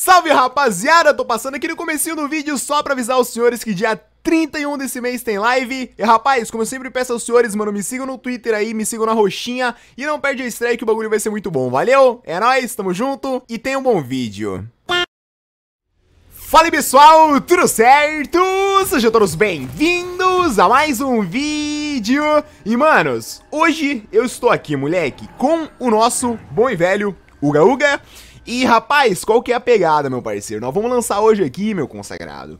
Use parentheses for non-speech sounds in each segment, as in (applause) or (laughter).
Salve rapaziada, tô passando aqui no comecinho do vídeo só pra avisar os senhores que dia 31 desse mês tem live. E rapaz, como eu sempre peço aos senhores, mano, me sigam no Twitter aí, me sigam na roxinha e não perde a estreia que o bagulho vai ser muito bom, valeu? É nóis, tamo junto e tenha um bom vídeo. Fala pessoal, tudo certo? Sejam todos bem-vindos a mais um vídeo. E manos, hoje eu estou aqui, moleque, com o nosso bom e velho Uga Uga. E rapaz, qual que é a pegada, meu parceiro? Nós vamos lançar hoje aqui, meu consagrado,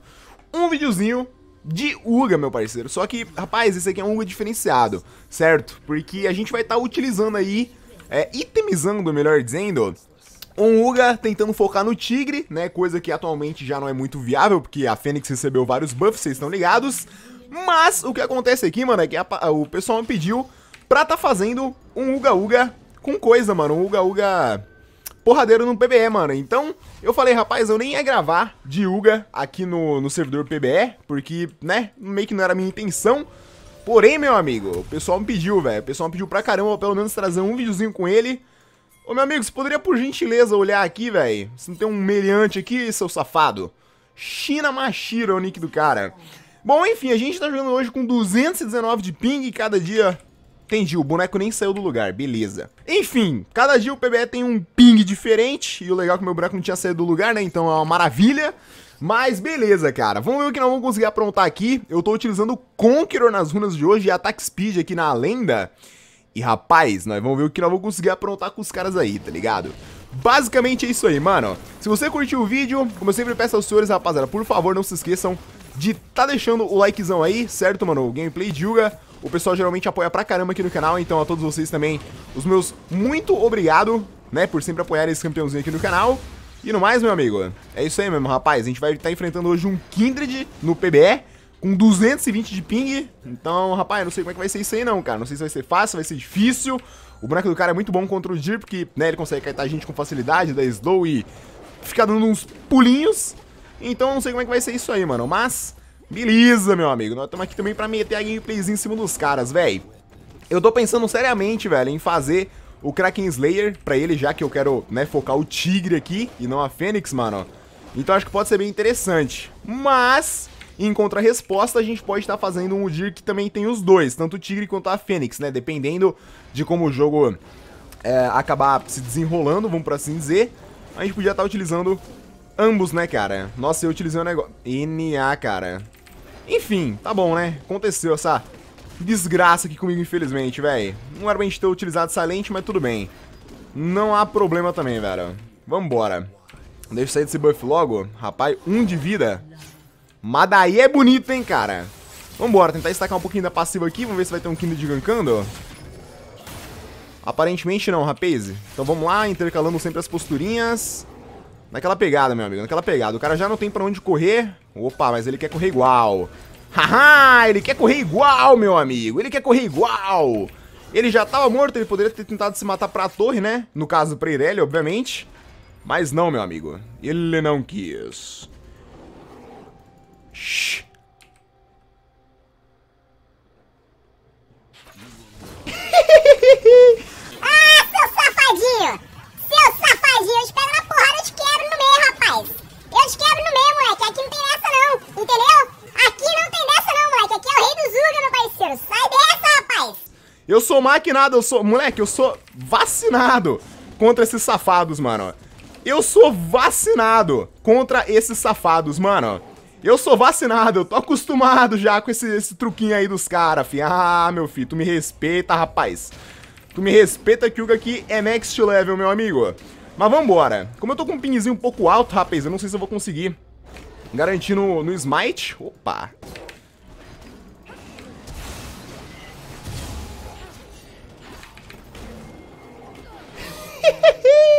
um videozinho de Uga, meu parceiro. Só que, rapaz, esse aqui é um Uga diferenciado, certo? Porque a gente vai estar tá utilizando aí, é, itemizando, melhor dizendo, um Uga tentando focar no Tigre, né? Coisa que atualmente já não é muito viável, porque a Fênix recebeu vários buffs, vocês estão ligados. Mas o que acontece aqui, mano, é que a, o pessoal me pediu pra tá fazendo um Uga Uga com coisa, mano. Um Uga Uga porradeiro no PBE, mano. Então, eu falei, rapaz, eu nem ia gravar de Uga aqui no, no servidor PBE, porque, né, meio que não era a minha intenção. Porém, meu amigo, o pessoal me pediu, velho. O pessoal me pediu pra caramba, pelo menos trazer um videozinho com ele. Ô, meu amigo, você poderia, por gentileza, olhar aqui, velho? Se não tem um meliante aqui, seu safado? China Mashiro é o nick do cara. Bom, enfim, a gente tá jogando hoje com 219 de ping, cada dia Entendi, o boneco nem saiu do lugar, beleza. Enfim, cada dia o PBE tem um ping diferente, e o legal é que meu boneco não tinha saído do lugar, né, então é uma maravilha. Mas beleza, cara. Vamos ver o que nós vamos conseguir aprontar aqui. Eu tô utilizando o Conqueror nas runas de hoje e Attack Speed aqui na lenda. E rapaz, nós vamos ver o que nós vamos conseguir aprontar com os caras aí, tá ligado? Basicamente é isso aí, mano. Se você curtiu o vídeo, como eu sempre peço aos senhores, rapaziada, por favor, não se esqueçam de tá deixando o likezão aí, certo, mano? O gameplay de Yuga o pessoal geralmente apoia pra caramba aqui no canal, então a todos vocês também, os meus muito obrigado, né, por sempre apoiar esse campeãozinho aqui no canal. E no mais, meu amigo, é isso aí mesmo, rapaz. A gente vai estar tá enfrentando hoje um Kindred no PBE, com 220 de ping. Então, rapaz, não sei como é que vai ser isso aí não, cara. Não sei se vai ser fácil, vai ser difícil. O boneco do cara é muito bom contra o Dir, porque, né, ele consegue caetar a gente com facilidade, da slow e ficar dando uns pulinhos. Então, não sei como é que vai ser isso aí, mano, mas... Beleza, meu amigo. Nós estamos aqui também para meter a gameplayzinha em cima dos caras, velho. Eu tô pensando seriamente, velho, em fazer o Kraken Slayer para ele, já que eu quero, né, focar o Tigre aqui e não a Fênix, mano. Então acho que pode ser bem interessante. Mas, em contra-resposta, a gente pode estar tá fazendo um Udir que também tem os dois, tanto o Tigre quanto a Fênix, né? Dependendo de como o jogo é, acabar se desenrolando, vamos por assim dizer, a gente podia estar tá utilizando ambos, né, cara? Nossa, eu utilizei um negócio... NA, cara. Enfim, tá bom, né? Aconteceu essa desgraça aqui comigo, infelizmente, velho. Não era pra gente ter utilizado essa lente, mas tudo bem. Não há problema também, velho. Vambora. Deixa eu sair desse buff logo. Rapaz, um de vida. Mas daí é bonito, hein, cara. Vambora, tentar destacar um pouquinho da passiva aqui. Vamos ver se vai ter um Kindred gankando. Aparentemente não, rapaz. Então vamos lá, intercalando sempre as posturinhas. Naquela pegada, meu amigo, naquela pegada. O cara já não tem pra onde correr. Opa, mas ele quer correr igual. Haha, ele quer correr igual, meu amigo. Ele quer correr igual. Ele já tava morto, ele poderia ter tentado se matar pra torre, né? No caso, pra Irelia, obviamente. Mas não, meu amigo. Ele não quis. Shhh. (laughs) ah, seu safadinho! Seu safadinho, espera na nós quebra no meio, moleque. Aqui não tem dessa não, entendeu? Aqui não tem dessa não, moleque. Aqui é o rei do Zuga, meu parceiro. Sai dessa, rapaz. Eu sou maquinado, eu sou... Moleque, eu sou vacinado contra esses safados, mano. Eu sou vacinado contra esses safados, mano. Eu sou vacinado, eu tô acostumado já com esse, esse truquinho aí dos caras, fi. Ah, meu filho, tu me respeita, rapaz. Tu me respeita que o aqui é next level, meu amigo. Mas vambora. Como eu tô com um pinzinho um pouco alto, rapaz, eu não sei se eu vou conseguir garantir no, no smite. Opa. (laughs)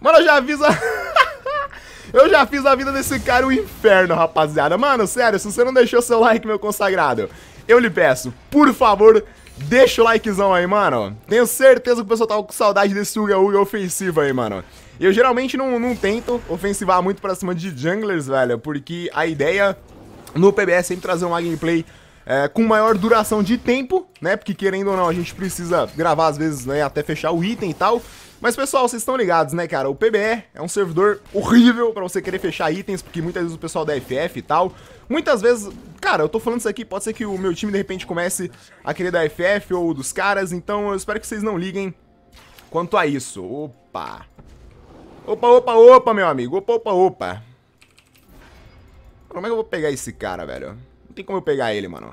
Mano, eu já aviso (laughs) Eu já fiz a vida desse cara um inferno, rapaziada. Mano, sério, se você não deixou seu like, meu consagrado, eu lhe peço, por favor, Deixa o likezão aí, mano. Tenho certeza que o pessoal tava tá com saudade desse Uga Uga ofensivo aí, mano. Eu geralmente não, não tento ofensivar muito pra cima de junglers, velho, porque a ideia no PBS é sempre trazer uma gameplay é, com maior duração de tempo, né? Porque querendo ou não, a gente precisa gravar às vezes, né? Até fechar o item e tal. Mas, pessoal, vocês estão ligados, né, cara? O PBE é um servidor horrível para você querer fechar itens, porque muitas vezes o pessoal da FF e tal... Muitas vezes, cara, eu tô falando isso aqui, pode ser que o meu time, de repente, comece a querer da FF ou dos caras, então eu espero que vocês não liguem quanto a isso. Opa! Opa, opa, opa, meu amigo. Opa, opa, opa. Como é que eu vou pegar esse cara, velho? Não tem como eu pegar ele, mano.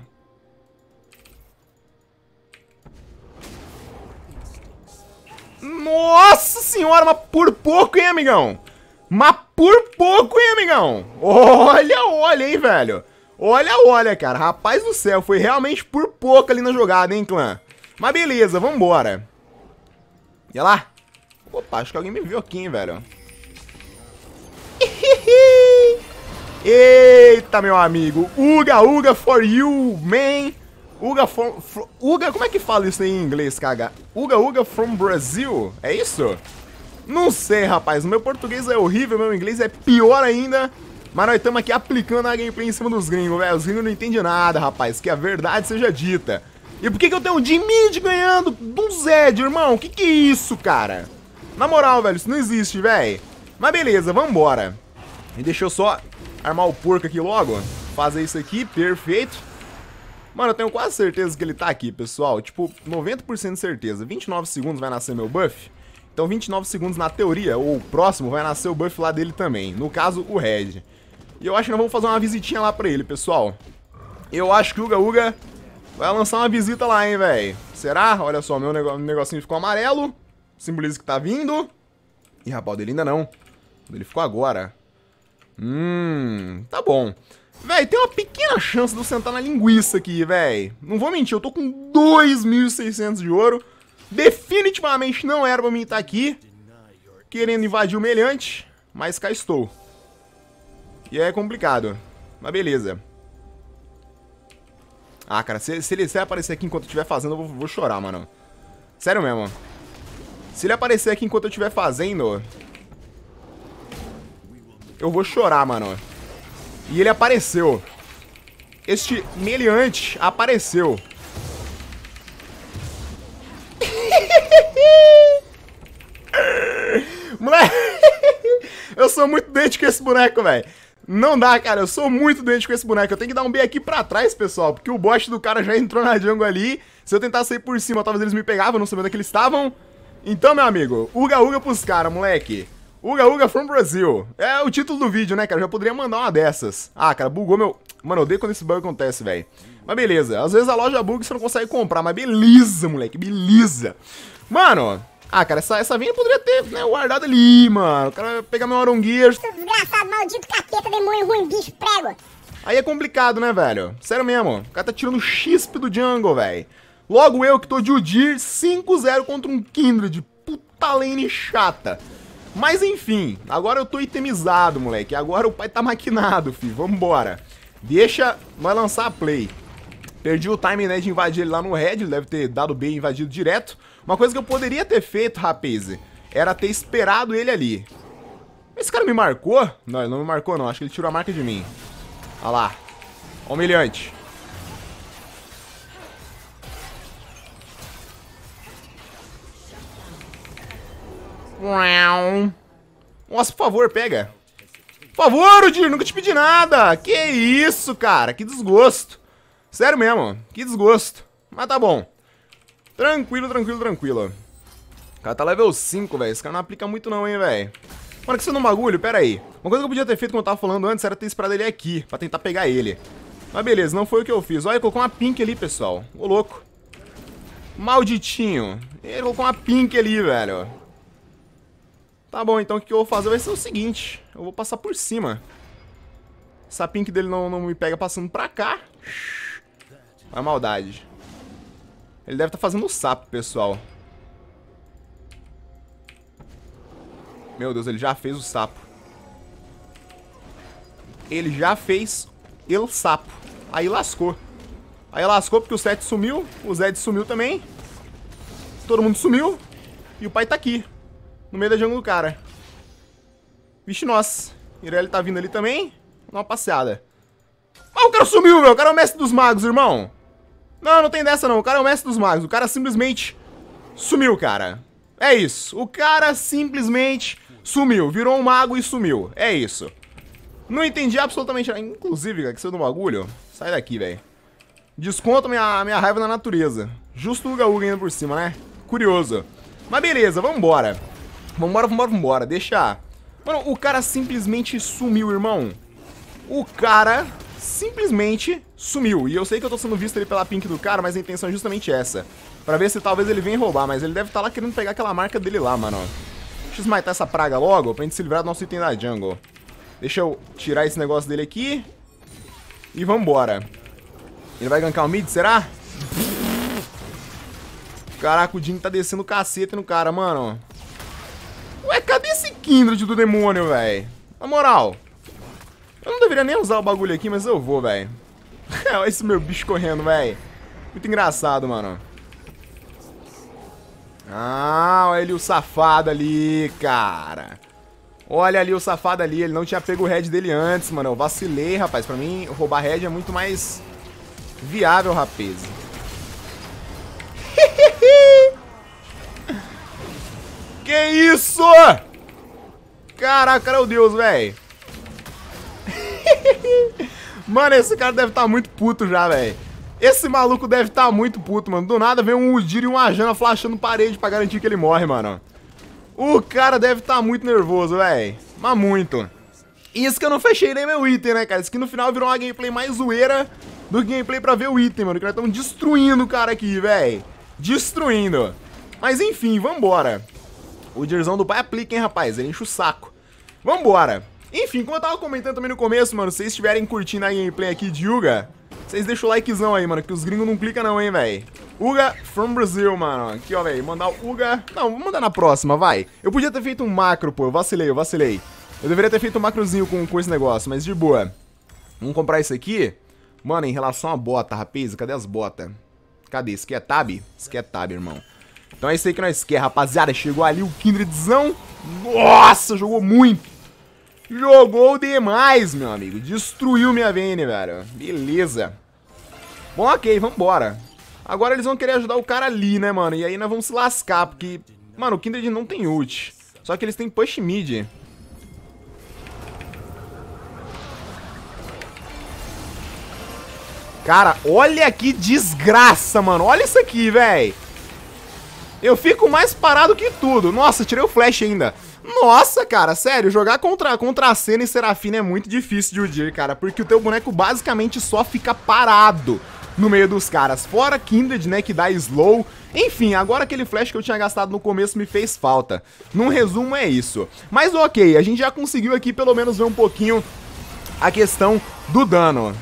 Nossa senhora, mas por pouco, hein, amigão? Mas por pouco, hein, amigão? Olha, olha, hein, velho? Olha, olha, cara. Rapaz do céu, foi realmente por pouco ali na jogada, hein, clã? Mas beleza, vambora. E lá. Opa, acho que alguém me viu aqui, hein, velho. Eita, meu amigo. Uga, uga for you, man. Uga from, Uga, como é que fala isso em inglês, caga? Uga Uga from Brazil? É isso? Não sei, rapaz. O meu português é horrível, meu inglês é pior ainda. Mas nós estamos aqui aplicando a gameplay em cima dos gringos, velho. Os gringos não entendem nada, rapaz. Que a verdade seja dita. E por que, que eu tenho um Dimid ganhando do Zed, irmão? Que que é isso, cara? Na moral, velho, isso não existe, velho. Mas beleza, vambora. E deixa eu só armar o porco aqui logo. Fazer isso aqui, perfeito. Mano, eu tenho quase certeza que ele tá aqui, pessoal. Tipo, 90% de certeza. 29 segundos vai nascer meu buff. Então 29 segundos na teoria, ou próximo, vai nascer o buff lá dele também. No caso, o Red. E eu acho que nós vamos fazer uma visitinha lá pra ele, pessoal. Eu acho que o Uga Uga vai lançar uma visita lá, hein, velho. Será? Olha só, meu negocinho ficou amarelo. Simboliza que tá vindo. Ih, rapaz, dele ainda não. Ele ficou agora. Hum, tá bom. Véi, tem uma pequena chance de eu sentar na linguiça aqui, véi. Não vou mentir, eu tô com 2.600 de ouro. Definitivamente não era pra mim estar aqui. Querendo invadir o meliante, mas cá estou. E é complicado. Mas beleza. Ah, cara, se, se ele, se aparecer aqui enquanto eu estiver fazendo, eu vou, vou chorar, mano. Sério mesmo. Se ele aparecer aqui enquanto eu estiver fazendo... Eu vou chorar, mano. E ele apareceu. Este meliante apareceu. (laughs) Moleque, eu sou muito dente com esse boneco, velho. Não dá, cara, eu sou muito dente com esse boneco. Eu tenho que dar um B aqui pra trás, pessoal, porque o bot do cara já entrou na jungle ali. Se eu tentar sair por cima, talvez eles me pegavam, não sabia onde é que eles estavam. Então, meu amigo, uga-uga pros caras, moleque. Uga Uga from Brazil. É o título do vídeo, né, cara? Eu já poderia mandar uma dessas. Ah, cara, bugou meu... Mano, eu odeio quando esse bug acontece, velho. Mas beleza. Às vezes a loja buga e você não consegue comprar. Mas beleza, moleque. Beleza. Mano... Ah, cara, essa, essa vinha poderia ter né, guardado ali, mano. O cara pegar meu arongueiro. Desgraçado, maldito capeta, demônio ruim, bicho, prego. Aí é complicado, né, velho? Sério mesmo. O cara tá tirando chispe do jungle, velho. Logo eu que tô de Udir 5-0 contra um Kindred. Puta lane chata. Mas enfim, agora eu tô itemizado, moleque. Agora o pai tá maquinado, fi. Vambora. Deixa nós lançar a play. Perdi o time, né, de invadir ele lá no red. Deve ter dado B e invadido direto. Uma coisa que eu poderia ter feito, rapaz, era ter esperado ele ali. Esse cara me marcou? Não, ele não me marcou não. Acho que ele tirou a marca de mim. Olha lá. Humilhante. Nossa, por favor, pega. Por favor, Dino, nunca te pedi nada. Que isso, cara. Que desgosto. Sério mesmo. Que desgosto. Mas tá bom. Tranquilo, tranquilo, tranquilo. O cara tá level 5, velho. Esse cara não aplica muito não, hein, velho. Mano, que isso é um bagulho? Pera aí. Uma coisa que eu podia ter feito como eu tava falando antes era ter esperado ele aqui, pra tentar pegar ele. Mas beleza, não foi o que eu fiz. Olha, colocou uma pink ali, pessoal. Ô, louco. Malditinho. Ele colocou uma pink ali, velho. Tá bom, então o que eu vou fazer vai ser o seguinte. Eu vou passar por cima. Essa pink dele não, não me pega passando pra cá. É maldade. Ele deve estar tá fazendo o sapo, pessoal. Meu Deus, ele já fez o sapo. Ele já fez o sapo. Aí lascou. Aí lascou porque o Seth sumiu, o Zed sumiu também. Todo mundo sumiu. E o pai tá aqui no meio da jungle do cara. Vixe, nossa. Ireli tá vindo ali também. Dá uma passeada. Ah, o cara sumiu, meu. O cara é o mestre dos magos, irmão. Não, não tem dessa, não. O cara é o mestre dos magos. O cara simplesmente sumiu, cara. É isso. O cara simplesmente sumiu. Virou um mago e sumiu. É isso. Não entendi absolutamente nada. Inclusive, cara, que saiu do bagulho. Sai daqui, velho. Desconto minha, minha raiva na natureza. Justo o Gaúga ainda por cima, né? Curioso. Mas beleza, vambora. Vambora, vambora, vambora. Deixa. Mano, o cara simplesmente sumiu, irmão. O cara simplesmente sumiu. E eu sei que eu tô sendo visto ali pela pink do cara, mas a intenção é justamente essa. Pra ver se talvez ele venha roubar, mas ele deve estar tá lá querendo pegar aquela marca dele lá, mano. Deixa eu smitar essa praga logo pra gente se livrar do nosso item da jungle. Deixa eu tirar esse negócio dele aqui. E vambora. Ele vai gankar o mid, será? Caraca, o Jim tá descendo o cacete no cara, mano. Ué, cadê esse Kindred do demônio, velho? Na moral. Eu não deveria nem usar o bagulho aqui, mas eu vou, velho. (laughs) Olha é, esse meu bicho correndo, velho. Muito engraçado, mano. Ah, olha ele o safado ali, cara. Olha ali o safado ali, ele não tinha pego o head dele antes, mano. Eu vacilei, rapaz. Pra mim, roubar head é muito mais viável, rapaz. Que isso? Caraca, meu Deus, velho. (laughs) mano, esse cara deve estar tá muito puto já, velho. Esse maluco deve estar tá muito puto, mano. Do nada vem um Udir e uma Jana flashando parede pra garantir que ele morre, mano. O cara deve estar tá muito nervoso, velho. Mas muito. Isso que eu não fechei nem meu item, né, cara? Isso que no final virou uma gameplay mais zoeira do que gameplay pra ver o item, mano. Que nós estamos destruindo o cara aqui, velho. Destruindo. Mas enfim, vambora. O dinheirozão do pai aplica, hein, rapaz? Ele enche o saco. Vambora! Enfim, como eu tava comentando também no começo, mano, se vocês estiverem curtindo a gameplay aqui de Yuga, vocês deixam o likezão aí, mano, que os gringos não clicam não, hein, velho. Uga from Brazil, mano. Aqui, ó, velho, mandar o Uga... Não, vou mandar na próxima, vai. Eu podia ter feito um macro, pô, eu vacilei, eu vacilei. Eu deveria ter feito um macrozinho com, com esse negócio, mas de boa. Vamos comprar isso aqui? Mano, em relação à bota, rapaz, cadê as botas? Cadê? Isso aqui é tab? Isso aqui é tab, irmão. Então é isso aí que nós quer, rapaziada. Chegou ali o Kindredzão. Nossa, jogou muito. Jogou demais, meu amigo. Destruiu minha Vayne, velho. Beleza. Bom, ok, vambora. Agora eles vão querer ajudar o cara ali, né, mano? E aí nós vamos se lascar, porque... Mano, o Kindred não tem ult. Só que eles têm push mid. Cara, olha que desgraça, mano. Olha isso aqui, velho. Eu fico mais parado que tudo. Nossa, tirei o flash ainda. Nossa, cara, sério, jogar contra, contra a Senna e Serafina é muito difícil de Udir, cara, porque o teu boneco basicamente só fica parado no meio dos caras. Fora Kindred, né, que dá slow. Enfim, agora aquele flash que eu tinha gastado no começo me fez falta. Num resumo, é isso. Mas ok, a gente já conseguiu aqui pelo menos ver um pouquinho a questão do dano.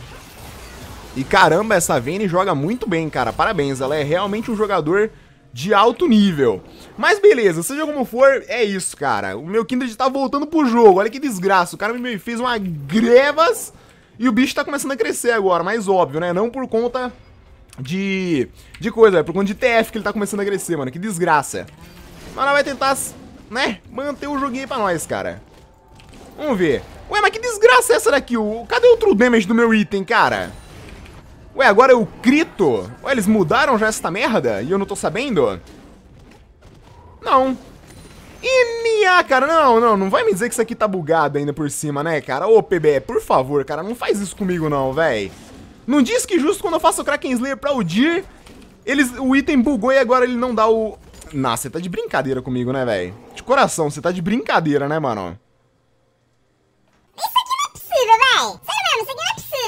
E caramba, essa Vayne joga muito bem, cara. Parabéns, ela é realmente um jogador de alto nível. Mas beleza, seja como for, é isso, cara. O meu Kindred tá voltando pro jogo, olha que desgraça. O cara me fez uma grevas e o bicho tá começando a crescer agora, mais óbvio, né? Não por conta de, de coisa, é por conta de TF que ele tá começando a crescer, mano. Que desgraça. Mas ela vai tentar, né, manter o joguinho aí pra nós, cara. Vamos ver. Ué, mas que desgraça é essa daqui? O, cadê o True Damage do meu item, Cara. Ué, agora eu grito? Ué, eles mudaram já esta merda? E eu não tô sabendo? Não. Inia, cara, não, não, não vai me dizer que isso aqui tá bugado ainda por cima, né, cara? Ô, PBE, por favor, cara, não faz isso comigo não, véi. Não diz que justo quando eu faço o Kraken Slayer pra Udir, eles, o item bugou e agora ele não dá o... Nossa, você tá de brincadeira comigo, né, véi? De coração, você tá de brincadeira, né, mano? Isso aqui não é possível, véi. Sério mesmo, isso aqui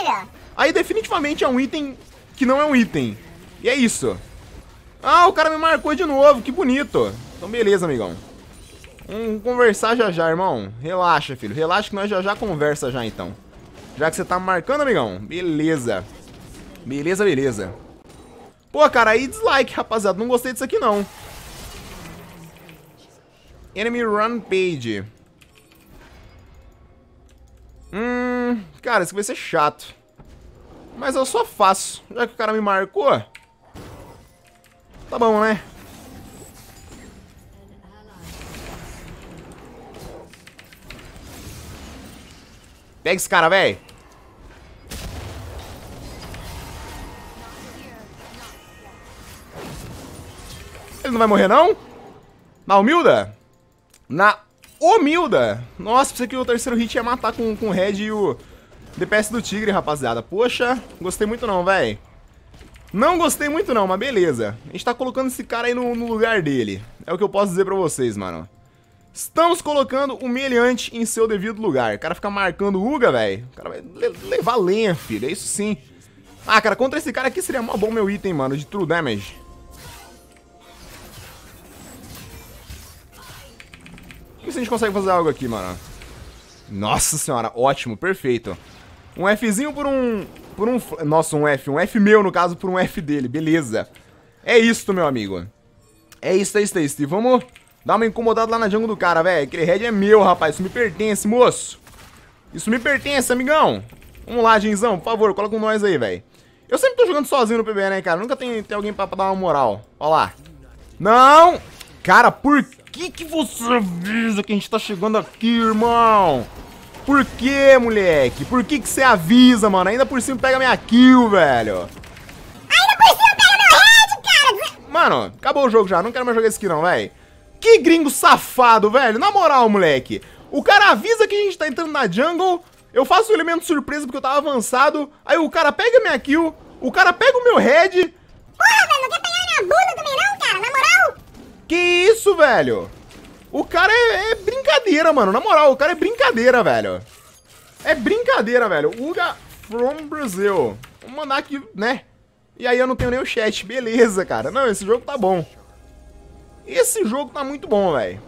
não é possível. Aí definitivamente é um item que não é um item. E é isso. Ah, o cara me marcou de novo, que bonito. Então beleza, amigão. Vamos conversar já já, irmão. Relaxa, filho. Relaxa que nós já já conversa já, então. Já que você tá marcando, amigão. Beleza. Beleza, beleza. Pô, cara, aí dislike, rapaziada. Não gostei disso aqui, não. Enemy Run Page. Hum... Cara, isso vai ser chato. Mas eu só faço. Já que o cara me marcou. Tá bom, né? Pega esse cara, velho. Ele não vai morrer, não? Na humilda? Na humilda? Nossa, pensei que o terceiro hit ia matar com, com o Red e o, DPS do Tigre, rapaziada. Poxa, gostei muito não, véi. Não gostei muito não, mas beleza. A gente tá colocando esse cara aí no, no lugar dele. É o que eu posso dizer pra vocês, mano. Estamos colocando o meliante em seu devido lugar. O cara fica marcando o Uga, velho. O cara vai le levar lenha, filho. É isso sim. Ah, cara, contra esse cara aqui seria mó bom meu item, mano, de true damage. Vamos ver se a gente consegue fazer algo aqui, mano. Nossa senhora, ótimo, perfeito. Um Fzinho por um... Por um... Nossa, um F. Um F meu, no caso, por um F dele. Beleza. É isso, meu amigo. É isso, é isso, é isso. E vamos dar uma incomodada lá na jungle do cara, velho. Aquele head é meu, rapaz. Isso me pertence, moço. Isso me pertence, amigão. Vamos lá, Genzão. Por favor, coloca um nós aí, velho. Eu sempre tô jogando sozinho no PB, né, cara? Nunca tem, tem alguém pra, pra dar uma moral. Ó lá. Não! Cara, por que que você avisa que a gente tá chegando aqui, irmão? Por que, moleque? Por que que você avisa, mano? Ainda por cima pega minha kill, velho. Ainda por cima pega meu head, cara. Mano, acabou o jogo já. Não quero mais jogar esse aqui não, velho. Que gringo safado, velho. Na moral, moleque. O cara avisa que a gente tá entrando na jungle. Eu faço o elemento surpresa porque eu tava avançado. Aí o cara pega minha kill. O cara pega o meu head. Porra, velho. Não quer pegar minha bunda também não, cara? Na moral? Que isso, velho? O cara é, é, brincadeira, mano. Na moral, o cara é brincadeira, velho. É brincadeira, velho. Uga from Brazil. Vou mandar aqui, né? E aí eu não tenho nem o chat. Beleza, cara. Não, esse jogo tá bom. Esse jogo tá muito bom, velho.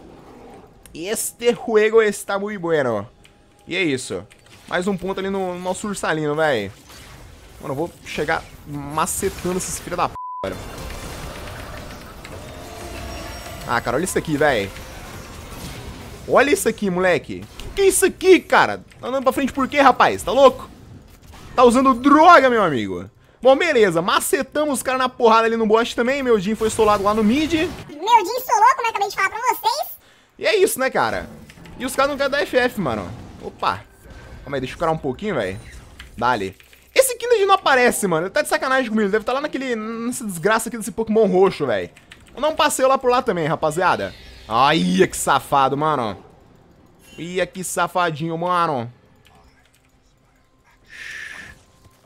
Este juego está muito bueno. E é isso. Mais um ponto ali no, no nosso ursalino, velho. Mano, eu vou chegar macetando esses filhos da p, velho. Ah, cara, olha isso aqui, velho. Olha isso aqui, moleque. Que isso aqui, cara? Tá andando pra frente por quê, rapaz? Tá louco? Tá usando droga, meu amigo. Bom, beleza. Macetamos os caras na porrada ali no bote também. Meu Jin foi solado lá no mid. Meu Jin solou, como eu acabei de falar pra vocês. E é isso, né, cara? E os caras não querem dar FF, mano. Opa. Calma aí, deixa eu curar um pouquinho, velho. Dali. Esse Kindred não aparece, mano. Ele tá de sacanagem comigo. Ele deve estar tá lá naquele... Nessa desgraça aqui desse Pokémon roxo, velho. Vou dar um passeio lá por lá também, rapaziada. Ai, que safado, mano. Ia que safadinho, mano.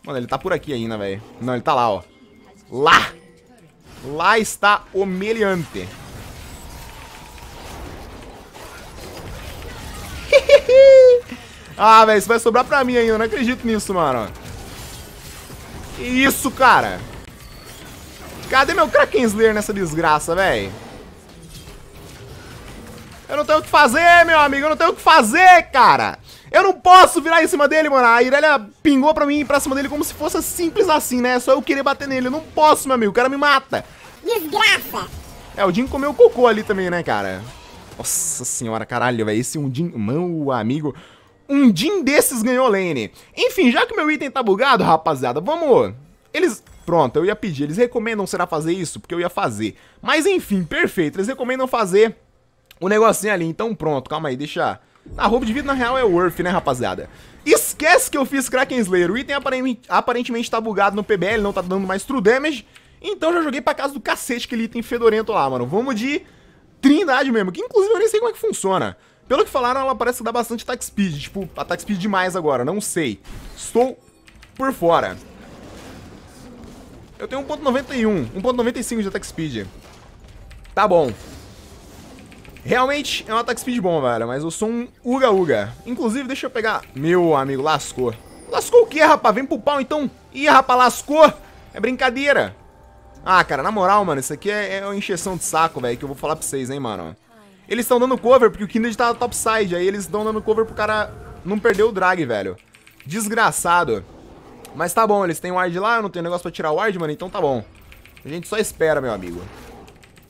Mano, ele tá por aqui ainda, velho. Não, ele tá lá, ó. Lá! Lá está o meliante. (laughs) ah, velho, isso vai sobrar pra mim ainda. Eu não acredito nisso, mano. Que isso, cara? Cadê meu Kraken Slayer nessa desgraça, velho? Eu não tenho o que fazer, meu amigo. Eu não tenho o que fazer, cara. Eu não posso virar em cima dele, mano. A Irelia pingou pra mim e pra cima dele como se fosse simples assim, né? É só eu querer bater nele. Eu não posso, meu amigo. O cara me mata. Desgraça. É, o Jim comeu cocô ali também, né, cara? Nossa senhora, caralho, velho. Esse é Jim, Meu amigo... um Jim desses ganhou lane. Enfim, já que meu item tá bugado, rapaziada, vamos... Eles... Pronto, eu ia pedir. Eles recomendam será fazer isso? Porque eu ia fazer. Mas enfim, perfeito. Eles recomendam fazer o negocinho ali. Então pronto, calma aí, deixa... A roupa de vidro, na real, é worth né, rapaziada? Esquece que eu fiz Kraken Slayer. O item aparentemente tá bugado no PBL, não tá dando mais true damage. Então já joguei pra casa do cacete aquele item fedorento lá, mano. Vamos de trindade mesmo, que inclusive eu nem sei como é que funciona. Pelo que falaram, ela parece que dá bastante attack speed, tipo, attack speed demais agora, não sei. Estou por fora. Eu tenho 1.91, 1.95 de attack speed. Tá bom. Realmente é um ataque speed bom, velho, mas eu sou um uga-uga. Inclusive, deixa eu pegar... Meu amigo, lascou. Lascou o quê, rapaz? Vem pro pau, então. Ih, rapaz, lascou. É brincadeira. Ah, cara, na moral, mano, isso aqui é, é uma encheção de saco, velho, que eu vou falar pra vocês, hein, mano. Eles estão dando cover porque o Kindred tá topside, aí eles estão dando cover pro cara não perder o drag, velho. Desgraçado. Mas tá bom, eles têm ward lá, eu não tenho negócio pra tirar ward, mano, então tá bom. A gente só espera, meu amigo.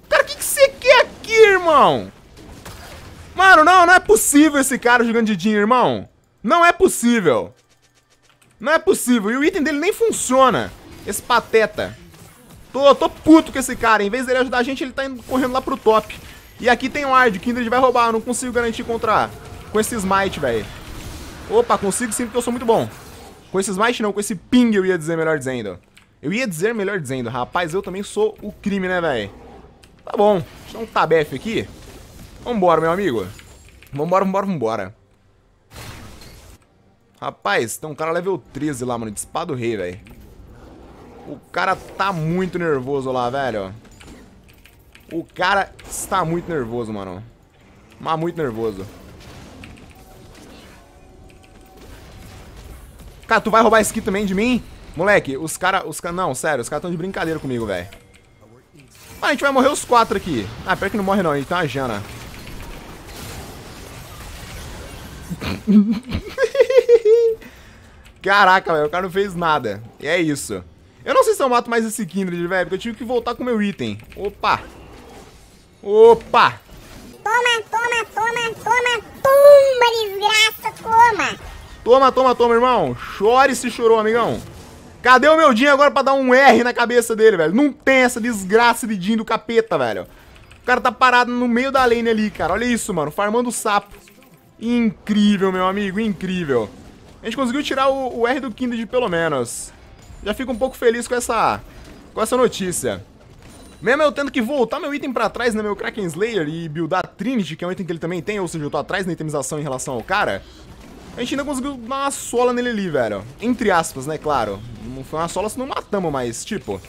Cara, o que, que você quer aqui, irmão? Mano, não, não é possível esse cara jogando de Jean, irmão. Não é possível. Não é possível. E o item dele nem funciona. Esse pateta. Tô, tô puto com esse cara. Em vez dele ajudar a gente, ele tá indo, correndo lá pro top. E aqui tem um Ard. O Kindred vai roubar. Eu não consigo garantir contra... Com esse Smite, velho. Opa, consigo sim, porque eu sou muito bom. Com esse Smite não, com esse Ping eu ia dizer melhor dizendo. Eu ia dizer melhor dizendo. Rapaz, eu também sou o crime, né, velho? Tá bom. Deixa eu dar um tabef aqui. Vambora, meu amigo. Vambora, vambora, vambora. Rapaz, tem um cara level 13 lá, mano. De espada do rei, velho. O cara tá muito nervoso lá, velho. O cara está muito nervoso, mano. Mas muito nervoso. Cara, tu vai roubar esse aqui também de mim? Moleque, os caras... Os cara, não, sério, os caras estão de brincadeira comigo, velho. a gente vai morrer os quatro aqui. Ah, pera que não morre não, a gente tá uma Jana. Caraca, velho, o cara não fez nada. E é isso. Eu não sei se eu mato mais esse Kindred, velho, porque eu tive que voltar com o meu item. Opa! Opa! Toma, toma, toma, toma! toma desgraça, toma! Toma, toma, toma, irmão! Chore se chorou, amigão! Cadê o meu Jin agora pra dar um R na cabeça dele, velho? Não tem essa desgraça de Jin do capeta, velho. O cara tá parado no meio da lane ali, cara. Olha isso, mano. Farmando sapo. Incrível, meu amigo, incrível. A gente conseguiu tirar o, o R do Kindred, pelo menos. Já fico um pouco feliz com essa, com essa notícia. Mesmo eu tendo que voltar meu item pra trás, né, meu Kraken Slayer, e buildar Trinity, que é um item que ele também tem, ou seja, eu tô atrás na itemização em relação ao cara, a gente ainda conseguiu dar uma sola nele ali, velho. Entre aspas, né, claro. Não foi uma sola se não matamos, mas, tipo,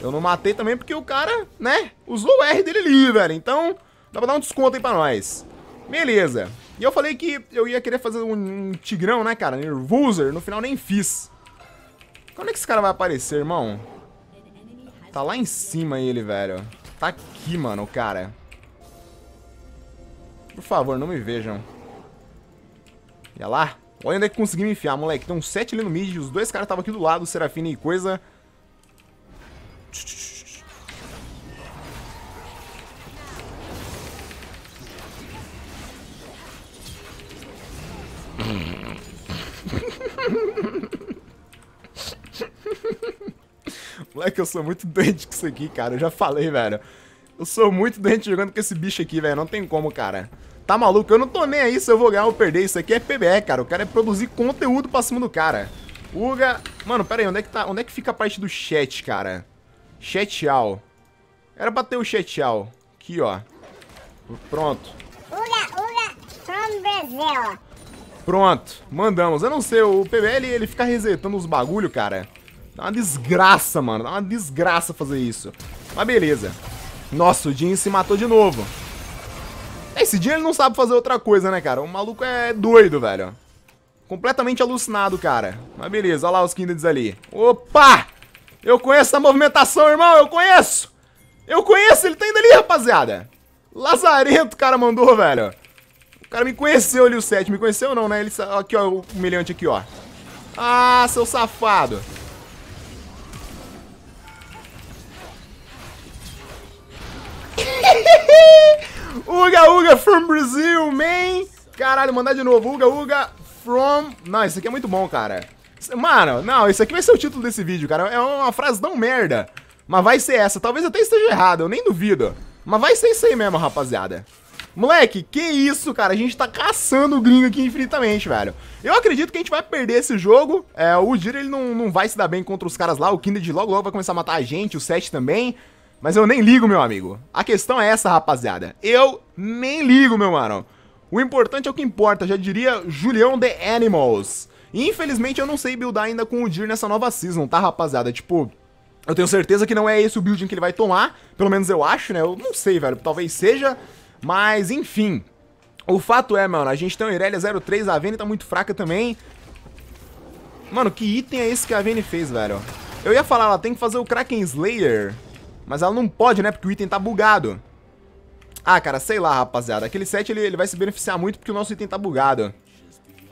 eu não matei também porque o cara, né, usou o R dele ali, velho. Então, dá pra dar um desconto aí pra nós. Beleza. E eu falei que eu ia querer fazer um, um tigrão, né, cara? Nervoser. No final nem fiz. Quando é que esse cara vai aparecer, irmão? Tá lá em cima ele, velho. Tá aqui, mano, cara. Por favor, não me vejam. Olha lá. Olha onde é que consegui me enfiar, moleque. Tem uns sete ali no mid. Os dois caras estavam aqui do lado, Serafina e coisa. Tch, tch, (laughs) Moleque, eu sou muito doente com isso aqui, cara. Eu já falei, velho. Eu sou muito doente jogando com esse bicho aqui, velho. Não tem como, cara. Tá maluco? Eu não tô nem aí se eu vou ganhar ou perder. Isso aqui é PBE, cara. O cara é produzir conteúdo pra cima do cara. Uga... Mano, pera aí. Onde é que, tá... onde é que fica a parte do chat, cara? Chat all. Era pra ter o chat all. Aqui, ó. Pronto. Uga, uga, from Brazil. Pronto, mandamos. Eu não sei, o PBL ele fica resetando os bagulho, cara. Dá uma desgraça, mano. Dá uma desgraça fazer isso. Mas beleza. Nossa, o Jean se matou de novo. Esse Jean, ele não sabe fazer outra coisa, né, cara? O maluco é doido, velho. Completamente alucinado, cara. Mas beleza, olha lá os Kindreds ali. Opa! Eu conheço essa movimentação, irmão, eu conheço! Eu conheço, ele tá indo ali, rapaziada. Lazarento, cara, mandou, velho cara me conheceu ali, o 7. Me conheceu ou não, né? Ele, aqui, ó, o humilhante aqui, ó. Ah, seu safado. (laughs) uga, uga, from Brazil, man. Caralho, mandar de novo. Uga, uga, from... Não, isso aqui é muito bom, cara. Mano, não, isso aqui vai ser o título desse vídeo, cara. É uma frase tão merda. Mas vai ser essa. Talvez até esteja errado, eu nem duvido. Mas vai ser isso aí mesmo, rapaziada. Moleque, que isso, cara. A gente tá caçando o gringo aqui infinitamente, velho. Eu acredito que a gente vai perder esse jogo. É, o Ujira, ele não, não vai se dar bem contra os caras lá. O Kindred logo logo vai começar a matar a gente, o Seth também. Mas eu nem ligo, meu amigo. A questão é essa, rapaziada. Eu nem ligo, meu mano. O importante é o que importa, já diria Julião The Animals. infelizmente eu não sei buildar ainda com o Dir nessa nova season, tá, rapaziada? Tipo, eu tenho certeza que não é esse o building que ele vai tomar. Pelo menos eu acho, né? Eu não sei, velho. Talvez seja. Mas, enfim. O fato é, mano, a gente tem o Irelia 03, a Vene tá muito fraca também. Mano, que item é esse que a Vene fez, velho? Eu ia falar, ela tem que fazer o Kraken Slayer. Mas ela não pode, né? Porque o item tá bugado. Ah, cara, sei lá, rapaziada. Aquele set ele, ele vai se beneficiar muito porque o nosso item tá bugado.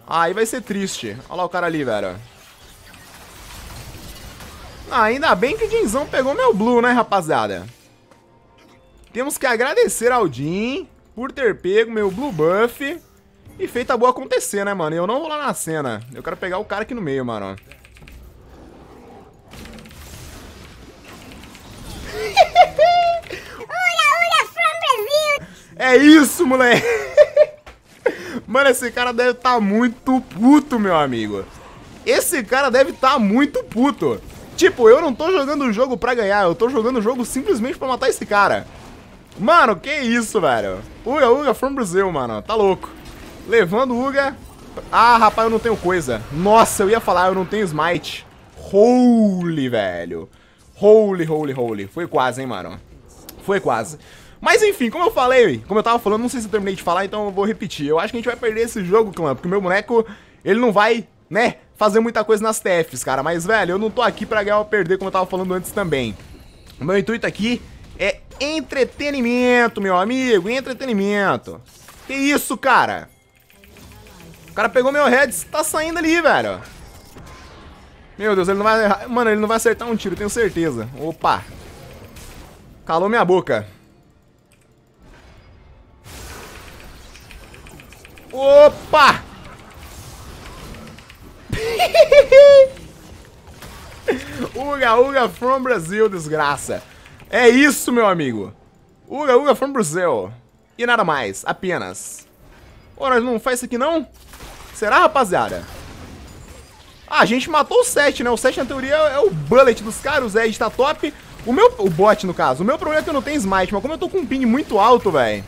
Aí vai ser triste. Olha lá o cara ali, velho. Ah, ainda bem que o Jinzão pegou meu blue, né, rapaziada? Temos que agradecer ao Jim por ter pego meu Blue Buff e feito a boa acontecer, né, mano? Eu não vou lá na cena. Eu quero pegar o cara aqui no meio, mano. (laughs) É isso, moleque! (laughs) Mano, esse cara deve estar tá muito puto, meu amigo. Esse cara deve estar tá muito puto. Tipo, eu não tô jogando o jogo pra ganhar, eu tô jogando o jogo simplesmente pra matar esse cara. Mano, que isso, velho. Uga, Uga, from Brazil, mano. Tá louco. Levando o Uga. Ah, rapaz, eu não tenho coisa. Nossa, eu ia falar, eu não tenho smite. Holy, velho. Holy, holy, holy. Foi quase, hein, mano. Foi quase. Mas enfim, como eu falei, como eu tava falando, não sei se eu terminei de falar, então eu vou repetir. Eu acho que a gente vai perder esse jogo, clã, porque o meu boneco, ele não vai, né, fazer muita coisa nas TFs, cara. Mas, velho, eu não tô aqui pra ganhar ou perder, como eu tava falando antes também. O meu intuito aqui Entretenimento, meu amigo, entretenimento. Que isso, cara? O cara pegou meu head tá saindo ali, velho. Meu Deus, ele não vai errar. Mano, ele não vai acertar um tiro, tenho certeza. Opa. Calou minha boca. Opa! (laughs) uga, uga from Brasil, desgraça. É isso, meu amigo. Uga, uga, from Brazil. E nada mais, apenas. Ora, não faz isso aqui não? Será, rapaziada? Ah, a gente matou o 7, né? O 7, na teoria, é o bullet dos caras, o Zed tá top. O meu... O bot, no caso. O meu problema é que eu não tenho smite, mas como eu tô com um ping muito alto, velho...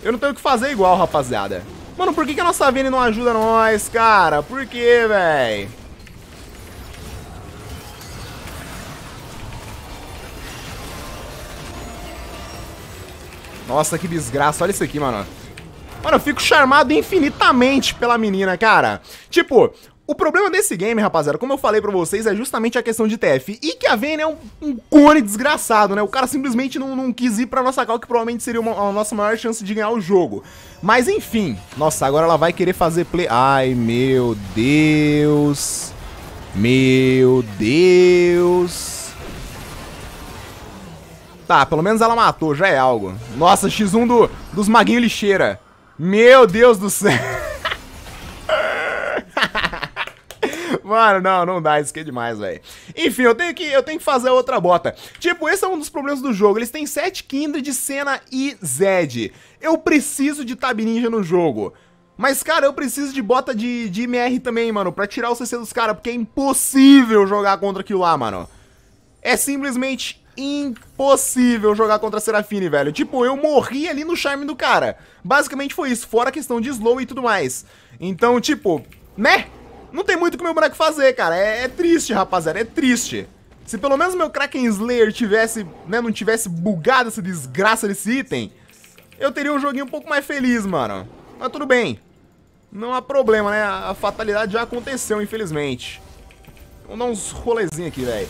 Eu não tenho o que fazer igual, rapaziada. Mano, por que, que a nossa Vini não ajuda nós, cara? Por que, velho? Nossa, que desgraça. Olha isso aqui, mano. Mano, eu fico charmado infinitamente pela menina, cara. Tipo, o problema desse game, rapaziada, como eu falei pra vocês, é justamente a questão de TF. E que a Vayne é um, um cone desgraçado, né? O cara simplesmente não, não quis ir pra nossa cal, que provavelmente seria uma, a nossa maior chance de ganhar o jogo. Mas enfim, nossa, agora ela vai querer fazer play... Ai, meu Deus... Meu Deus... Tá, pelo menos ela matou, já é algo. Nossa, X1 do, dos maguinhos lixeira. Meu Deus do céu. (laughs) Mano, não, não dá, isso aqui é demais, velho. Enfim, eu tenho, que, eu tenho que fazer outra bota. Tipo, esse é um dos problemas do jogo. Eles têm 7 Kindred, Senna e Zed. Eu preciso de Tab Ninja no jogo. Mas, cara, eu preciso de bota de, de MR também, mano, pra tirar o CC dos caras, porque é impossível jogar contra aquilo lá, mano. É simplesmente impossível jogar contra a Serafine, velho. Tipo, eu morri ali no charme do cara. Basicamente foi isso, fora a questão de slow e tudo mais. Então, tipo, né? Não tem muito o que meu boneco fazer, cara. É, é triste, rapaziada, é triste. Se pelo menos meu Kraken Slayer tivesse, né, não tivesse bugado essa desgraça desse item, eu teria um joguinho um pouco mais feliz, mano. Mas tudo bem. Não há problema, né? A fatalidade já aconteceu, infelizmente. Vamos dar uns rolezinhos aqui, velho.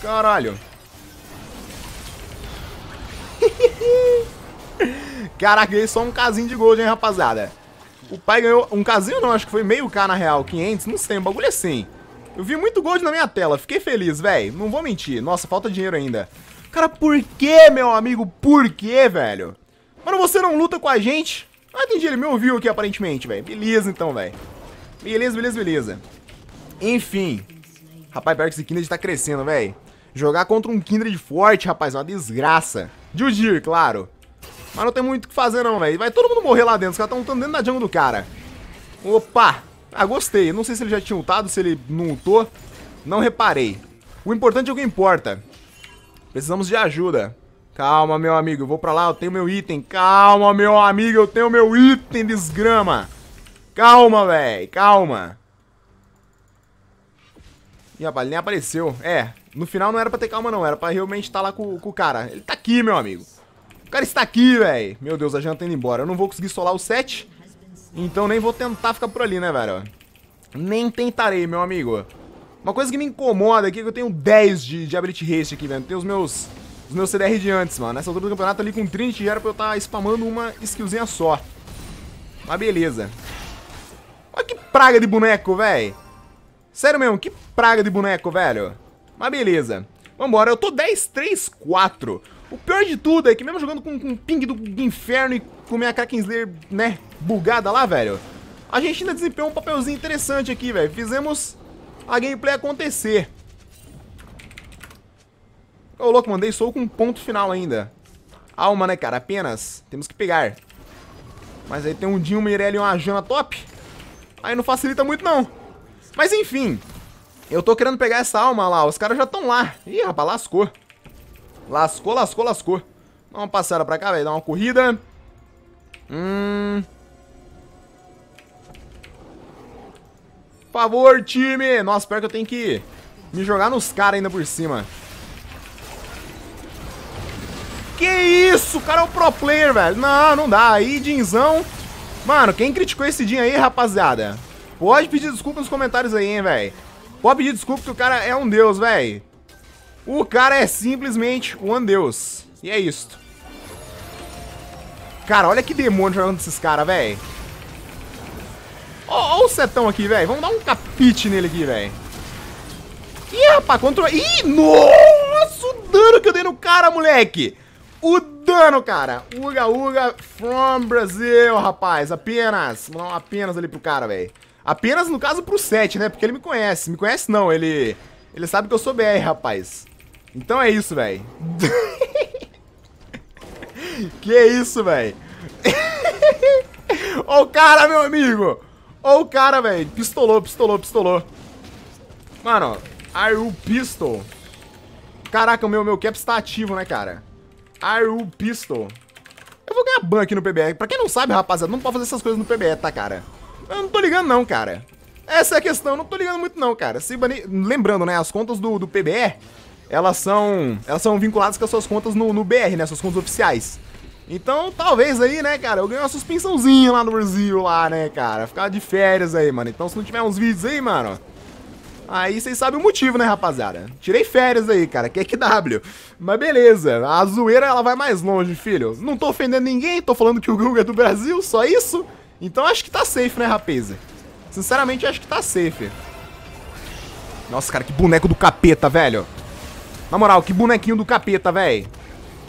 Caralho. (laughs) Caraca, ganhei só um casinho de gold, hein, rapaziada. O pai ganhou um casinho não, acho que foi meio K na real, 500, não sei, um bagulho assim. Eu vi muito gold na minha tela, fiquei feliz, velho, não vou mentir. Nossa, falta dinheiro ainda. Cara, por que, meu amigo, por que, velho? Mano, você não luta com a gente? Ah, entendi, ele me ouviu aqui aparentemente, velho. Beleza então, velho. Beleza, beleza, beleza. Enfim. Rapaz, pior que esse Kindred tá crescendo, velho. Jogar contra um Kindred forte, rapaz, é uma desgraça de Udir, claro. Mas não tem muito o que fazer não, velho. Vai todo mundo morrer lá dentro. Os caras estão lutando dentro da jungle do cara. Opa! Ah, gostei. Não sei se ele já tinha ultado, se ele não ultou. Não reparei. O importante é o que importa. Precisamos de ajuda. Calma, meu amigo. Eu vou pra lá, eu tenho meu item. Calma, meu amigo. Eu tenho meu item, desgrama. Calma, velho. Calma. Ih, rapaz, ele nem apareceu. É, no final não era pra ter calma, não. Era pra realmente estar tá lá com, com, o cara. Ele tá aqui, meu amigo. O cara está aqui, velho. Meu Deus, a janta tá indo embora. Eu não vou conseguir solar o 7. Então nem vou tentar ficar por ali, né, velho? Nem tentarei, meu amigo. Uma coisa que me incomoda aqui é que eu tenho 10 de, de Ability Haste aqui, velho. Tem os meus, os meus CDR de antes, mano. Nessa altura do campeonato ali com 30 era pra eu estar tá spamando uma skillzinha só. Mas beleza. Olha que praga de boneco, velho. Sério mesmo, que praga de boneco, velho. Mas beleza. Vambora, eu tô 10, 3, 4. O pior de tudo é que mesmo jogando com, com ping do inferno e com minha Kraken Slayer, né, bugada lá, velho, a gente ainda desempenhou um papelzinho interessante aqui, velho. Fizemos a gameplay acontecer. Ô, louco, mandei sou com um ponto final ainda. Alma, né, cara? Apenas. Temos que pegar. Mas aí tem um Dinho, uma Irelia e uma Jana top. Aí não facilita muito, não. Mas enfim, eu tô querendo pegar essa alma lá. Os caras já estão lá. Ih, rapaz, lascou. Lascou, lascou, lascou. Dá uma passada pra cá, velho. Dá uma corrida. Hum... Por favor, time! Nossa, pior que eu tenho que me jogar nos caras ainda por cima. Que isso? O cara é o pro player, velho. Não, não dá. Aí, Dinzão. Mano, quem criticou esse Din aí, rapaziada? Pode pedir desculpa nos comentários aí, hein, velho. Pode pedir desculpa que o cara é um deus, velho. O cara é simplesmente um deus. E é isto. Cara, olha que demônio jogando esses caras, velho. Ó, o setão aqui, velho. Vamos dar um capite nele aqui, velho. Ih, rapaz, contra... Ih, nossa, o dano que eu dei no cara, moleque. O dano, cara. Uga, uga, from Brazil, rapaz. Apenas. Vamos dar um apenas ali pro cara, velho. Apenas, no caso, pro 7, né? Porque ele me conhece. Me conhece não, ele... Ele sabe que eu sou BR, rapaz. Então é isso, velho. (laughs) que é isso, velho. (laughs) Ô o cara, meu amigo. Ô o cara, velho. Pistolou, pistolou, pistolou. Mano, you Pistol. Caraca, o meu, meu caps tá ativo, né, cara? you Pistol. Eu vou ganhar ban aqui no PBR. Pra quem não sabe, rapaziada, não pode fazer essas coisas no PBR, tá, cara? Eu não tô ligando não, cara. Essa é a questão, eu não tô ligando muito não, cara. Se banir... Lembrando, né, as contas do, do PBR, elas são elas são vinculadas com as suas contas no, no BR, né, suas contas oficiais. Então, talvez aí, né, cara, eu ganhei uma suspensãozinha lá no Brasil, lá, né, cara. Ficar de férias aí, mano. Então, se não tiver uns vídeos aí, mano, Aí vocês sabem o motivo, né, rapaziada? Tirei férias aí, cara, que é que W. Mas beleza, a zoeira ela vai mais longe, filho. Não tô ofendendo ninguém, tô falando que o Google é do Brasil, só isso. Então acho que tá safe, né, rapaze? Sinceramente, acho que tá safe. Nossa, cara, que boneco do capeta, velho. Na moral, que bonequinho do capeta, velho.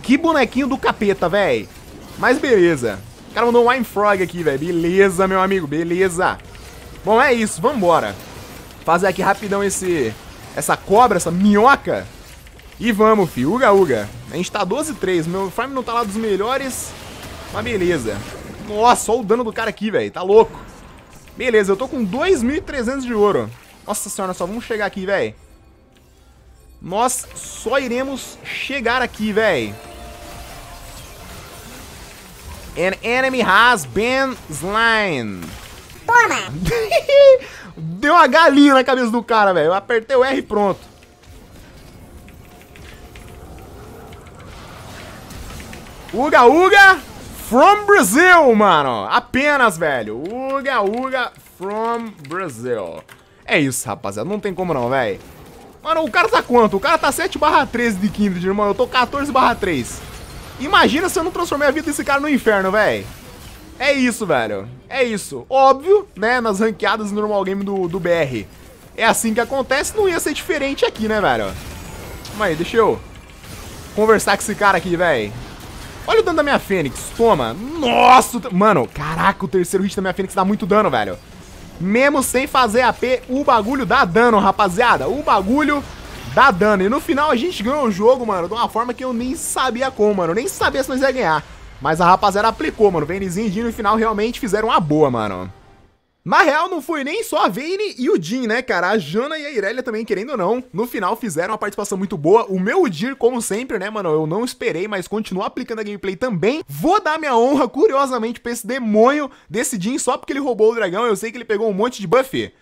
Que bonequinho do capeta, velho. Mas beleza. O cara mandou um Wine Frog aqui, velho. Beleza, meu amigo, beleza. Bom, é isso, vambora. Fazer aqui rapidão esse... Essa cobra, essa minhoca. E vamos, fi. Uga, uga. A gente tá 12-3. Meu farm não tá lá dos melhores, mas beleza. Nossa, olha o dano do cara aqui, velho. Tá louco. Beleza, eu tô com 2.300 de ouro. Nossa senhora, só vamos chegar aqui, velho. Nós só iremos chegar aqui, velho. An enemy has been slain. Toma! (laughs) Deu uma galinha na cabeça do cara, velho. Eu apertei o R e pronto. Uga, uga! From Brazil, mano. Apenas, velho. Uga, uga, from Brazil. É isso, rapaziada. Não tem como não, velho. Mano, o cara tá quanto? O cara tá 7 barra 13 de Kindred, irmão. Eu tô 14 barra 3. Imagina se eu não transformei a vida desse cara no inferno, velho. É isso, velho. É isso. Óbvio, né? Nas ranqueadas normal game do, do BR. É assim que acontece. Não ia ser diferente aqui, né, velho? Mas aí, deixa eu conversar com esse cara aqui, velho. Olha o dano da minha Fênix. Toma. Nossa. Mano, caraca, o terceiro hit da minha Fênix dá muito dano, velho. Mesmo sem fazer AP, o bagulho dá dano, rapaziada. O bagulho dá dano. E no final a gente ganhou o jogo, mano, de uma forma que eu nem sabia como, mano. Eu nem sabia se nós ia ganhar. Mas a rapaziada aplicou, mano. Venizinho e Dino no final realmente fizeram uma boa, mano. Na real, não foi nem só a Vayne e o Jin, né, cara? A Jana e a Irelia também, querendo ou não, no final fizeram uma participação muito boa. O meu Udir, como sempre, né, mano? Eu não esperei, mas continuo aplicando a gameplay também. Vou dar minha honra, curiosamente, pra esse demônio desse Jin só porque ele roubou o dragão. Eu sei que ele pegou um monte de buff.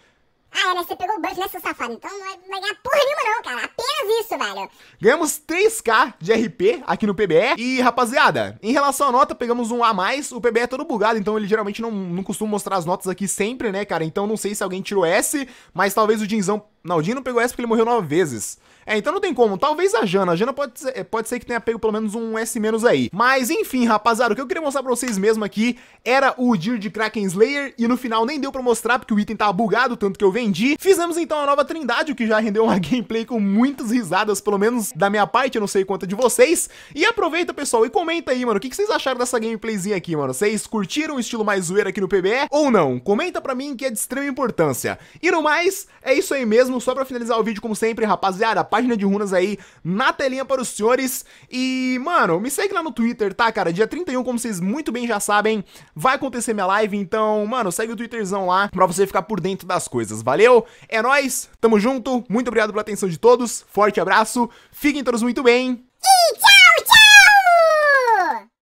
Ah, né? Você pegou o buff, né, seu safado? Então não vai ganhar porra nenhuma, não, cara. Apenas isso, Ganhamos 3k de RP aqui no PBE. E, rapaziada, em relação à nota, pegamos um A mais. O PBE é todo bugado, então ele geralmente não, não costuma mostrar as notas aqui sempre, né, cara? Então não sei se alguém tirou S, mas talvez o Dinzão Naldinho não pegou essa porque ele morreu nove vezes. É, então não tem como. Talvez a Jana. A Jana pode ser, é, pode ser que tenha pego pelo menos um S- aí. Mas enfim, rapaziada, o que eu queria mostrar pra vocês mesmo aqui era o Deer de Kraken Slayer. E no final nem deu pra mostrar porque o item tava bugado, tanto que eu vendi. Fizemos então a nova trindade, o que já rendeu uma (laughs) gameplay com muitas risadas, pelo menos da minha parte, eu não sei quanto é de vocês. E aproveita, pessoal, e comenta aí, mano, o que, que vocês acharam dessa gameplayzinha aqui, mano? Vocês curtiram o estilo mais zoeira aqui no PBE ou não? Comenta pra mim que é de extrema importância. E no mais, é isso aí mesmo mesmo, só pra finalizar o vídeo, como sempre, rapaziada, página de runas aí na telinha para os senhores. E, mano, me segue lá no Twitter, tá, cara? Dia 31, como vocês muito bem já sabem, vai acontecer minha live, então, mano, segue o Twitterzão lá pra você ficar por dentro das coisas, valeu? É nóis, tamo junto, muito obrigado pela atenção de todos, forte abraço, fiquem todos muito bem. E tchau, tchau!